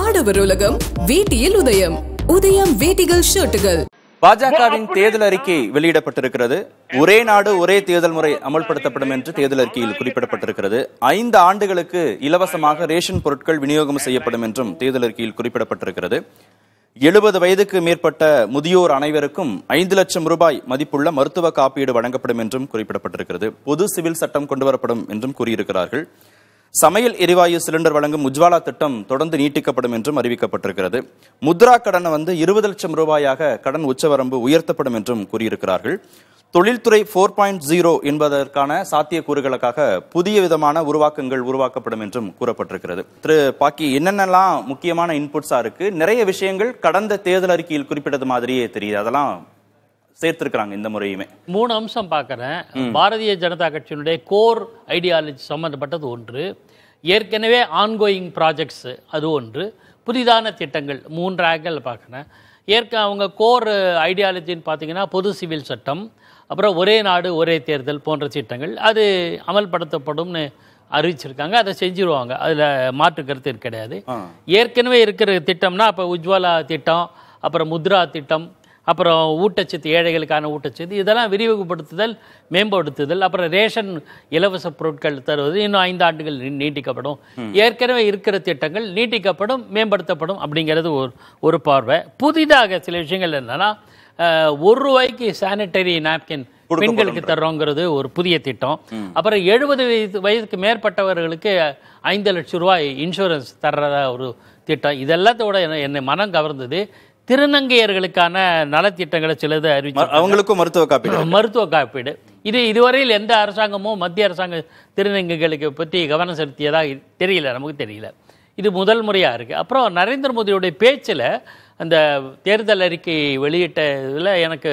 ஆடவர் உலகம் உதயம் உதயம் வேட்டிகள் ஷர்ட்டுகள் பாஜகவின் தேர்தல் அறிக்கை வெளியிடப்பட்டிருக்கிறது ஒரே நாடு ஒரே தேர்தல் முறை அமல்படுத்தப்படும் என்று தேர்தல் அறிக்கையில் குறிப்பிடப்பட்டிருக்கிறது ஐந்து ஆண்டுகளுக்கு இலவசமாக ரேஷன் பொருட்கள் விநியோகம் செய்யப்படும் என்றும் தேர்தல் அறிக்கையில் குறிப்பிடப்பட்டிருக்கிறது எழுபது வயதுக்கு மேற்பட்ட முதியோர் அனைவருக்கும் ஐந்து லட்சம் ரூபாய் மதிப்புள்ள மருத்துவ காப்பீடு வழங்கப்படும் என்றும் குறிப்பிடப்பட்டிருக்கிறது பொது சிவில் சட்டம் கொண்டுவரப்படும் என்றும் கூறியிருக்கிறார்கள் சமையல் எரிவாயு சிலிண்டர் வழங்கும் உஜ்வாலா திட்டம் தொடர்ந்து நீட்டிக்கப்படும் என்றும் அறிவிக்கப்பட்டிருக்கிறது முத்ரா கடனை வந்து இருபது லட்சம் ரூபாயாக கடன் உச்சவரம்பு உயர்த்தப்படும் என்றும் கூறியிருக்கிறார்கள் தொழில்துறை ஃபோர் பாயிண்ட் ஜீரோ என்பதற்கான சாத்தியக்கூறுகளுக்காக புதிய விதமான உருவாக்கங்கள் உருவாக்கப்படும் என்றும் கூறப்பட்டிருக்கிறது திரு பாக்கி என்னென்னலாம் முக்கியமான இன்புட்ஸாக இருக்குது நிறைய விஷயங்கள் கடந்த தேர்தல் அறிக்கையில் குறிப்பிட்டது மாதிரியே தெரியுது அதெல்லாம் சேர்த்திருக்கிறாங்க இந்த முறையுமே மூணு அம்சம் பார்க்குறேன் பாரதிய ஜனதா கட்சியினுடைய கோர் ஐடியாலஜி சம்மந்தப்பட்டது ஒன்று ஏற்கனவே ஆன்கோயிங் ப்ராஜெக்ட்ஸு அது ஒன்று புதிதான திட்டங்கள் மூன்று ஆங்கிள் பார்க்குறேன் ஏற்க அவங்க கோர் ஐடியாலஜின்னு பார்த்தீங்கன்னா பொது சிவில் சட்டம் அப்புறம் ஒரே நாடு ஒரே தேர்தல் போன்ற திட்டங்கள் அது அமல்படுத்தப்படும்னு அறிவிச்சிருக்காங்க அதை செஞ்சிருவாங்க அதில் மாற்று கருத்து கிடையாது ஏற்கனவே இருக்கிற திட்டம்னா அப்போ உஜ்வாலா திட்டம் அப்புறம் முத்ரா திட்டம் அப்புறம் ஊட்டச்சத்து ஏழைகளுக்கான ஊட்டச்சத்து இதெல்லாம் விரிவுபடுத்துதல் மேம்படுத்துதல் அப்புறம் ரேஷன் இலவச பொருட்கள் தருவது இன்னும் ஐந்து ஆண்டுகள் நீட்டிக்கப்படும் ஏற்கனவே இருக்கிற திட்டங்கள் நீட்டிக்கப்படும் மேம்படுத்தப்படும் அப்படிங்கிறது ஒரு ஒரு பார்வை புதிதாக சில விஷயங்கள் என்னன்னா ஒரு ரூபாய்க்கு சானிட்டரி நாப்கின் பெண்களுக்கு தர்றோங்கிறது ஒரு புதிய திட்டம் அப்புறம் எழுபது வயது வயதுக்கு மேற்பட்டவர்களுக்கு ஐந்து லட்சம் ரூபாய் இன்சூரன்ஸ் தர்றதா ஒரு திட்டம் இதெல்லாத்தோட என்னை மனம் கவர்ந்தது திருநங்கையர்களுக்கான நலத்திட்டங்களை சிலது அறிவிச்சு அவங்களுக்கும் மருத்துவ காப்பீடு மருத்துவ காப்பீடு இது இதுவரையில் எந்த அரசாங்கமும் மத்திய அரசாங்க திருநங்கைகளுக்கு பற்றி கவனம் செலுத்தியதாக தெரியல நமக்கு தெரியல இது முதல் முறையாக இருக்குது அப்புறம் நரேந்திர மோடியுடைய பேச்சில் அந்த தேர்தல் அறிக்கை வெளியிட்ட இதில் எனக்கு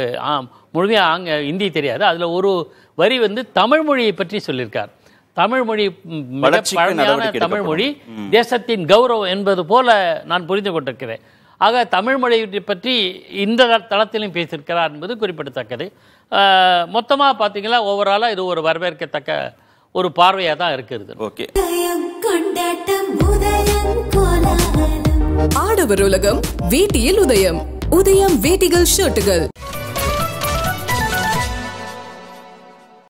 முழுமையாக ஆங்க இந்தி தெரியாது அதில் ஒரு வரி வந்து தமிழ் மொழியை பற்றி சொல்லியிருக்கார் தமிழ் மொழி பழமையான தமிழ் மொழி தேசத்தின் கௌரவம் என்பது போல நான் புரிந்து கொண்டிருக்கிறேன் ஆக தமிழ் மொழியை பற்றி இந்த தளத்திலும் பேசியிருக்கிறார் என்பது குறிப்பிடத்தக்கது மொத்தமாக பார்த்தீங்கன்னா ஓவராலாக இது ஒரு வரவேற்கத்தக்க ஒரு பார்வையாக தான் இருக்கிறது ஓகே ஆடவர் உலகம் வேட்டியில் உதயம் உதயம் வேட்டிகள் ஷர்ட்டுகள்